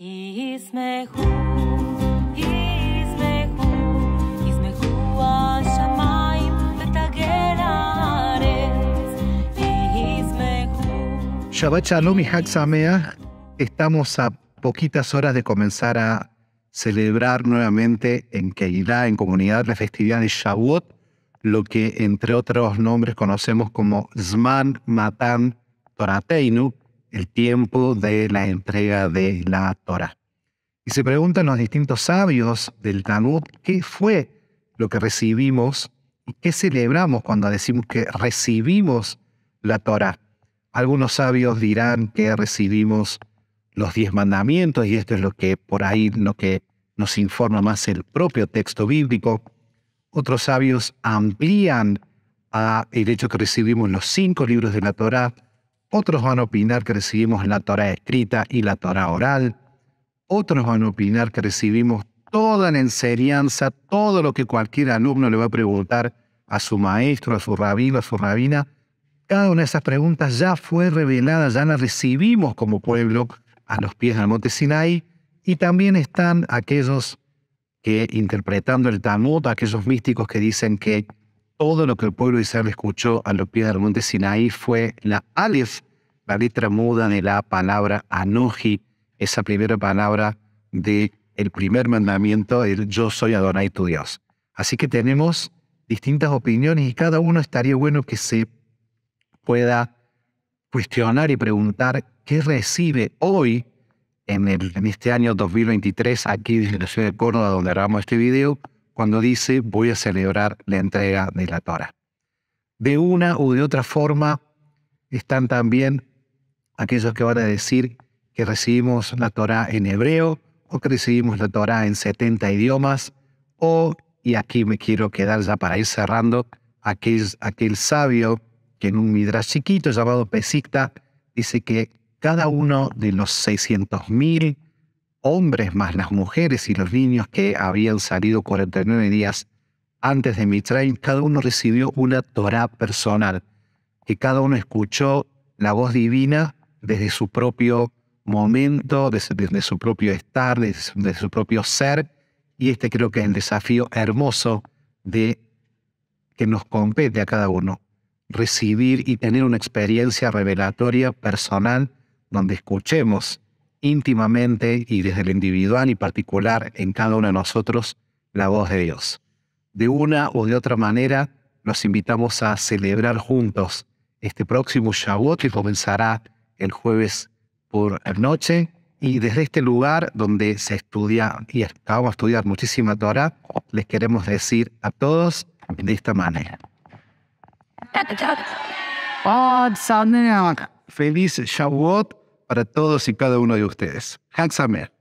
Shabbat y Estamos a poquitas horas de comenzar a celebrar nuevamente en Keilah, en comunidad, la festividad de Shavuot, lo que entre otros nombres conocemos como Zman Matan Torateinu, el tiempo de la entrega de la Torah. Y se preguntan los distintos sabios del Talmud qué fue lo que recibimos y qué celebramos cuando decimos que recibimos la Torah. Algunos sabios dirán que recibimos los diez mandamientos y esto es lo que por ahí lo que nos informa más el propio texto bíblico. Otros sabios amplían ah, el hecho que recibimos los cinco libros de la Torah, otros van a opinar que recibimos la Torah escrita y la Torah oral. Otros van a opinar que recibimos toda la enseñanza, todo lo que cualquier alumno le va a preguntar a su maestro, a su rabino, a su rabina. Cada una de esas preguntas ya fue revelada, ya la recibimos como pueblo a los pies del monte Sinai. Y también están aquellos que, interpretando el Talmud, aquellos místicos que dicen que todo lo que el pueblo de Israel escuchó a los pies del monte Sinaí fue la Aleph, la letra muda de la palabra Anoji, esa primera palabra del el primer mandamiento, el yo soy Adonai tu Dios. Así que tenemos distintas opiniones y cada uno estaría bueno que se pueda cuestionar y preguntar qué recibe hoy en, este año 2023 aquí en la ciudad de Córdoba donde grabamos este video cuando dice voy a celebrar la entrega de la Torah. De una u de otra forma están también aquellos que van a decir que recibimos la Torah en hebreo o que recibimos la Torah en 70 idiomas o, y aquí me quiero quedar ya para ir cerrando, aquel, aquel sabio que en un midrash chiquito llamado Pesicta dice que cada uno de los 600.000 hombres más las mujeres y los niños que habían salido 49 días antes de mi train, cada uno recibió una Torah personal, que cada uno escuchó la voz divina desde su propio momento, desde, su propio estar, desde, su propio ser, y este creo que es el desafío hermoso de que nos compete a cada uno, recibir y tener una experiencia revelatoria personal donde escuchemos íntimamente y desde el individual y particular en cada uno de nosotros la voz de Dios. De una o de otra manera, los invitamos a celebrar juntos este próximo Shavuot que comenzará el jueves por la noche y desde este lugar donde se estudia y acabamos de estudiar muchísima Torah, les queremos decir a todos de esta manera. Feliz Shavuot para todos y cada uno de ustedes. Amer.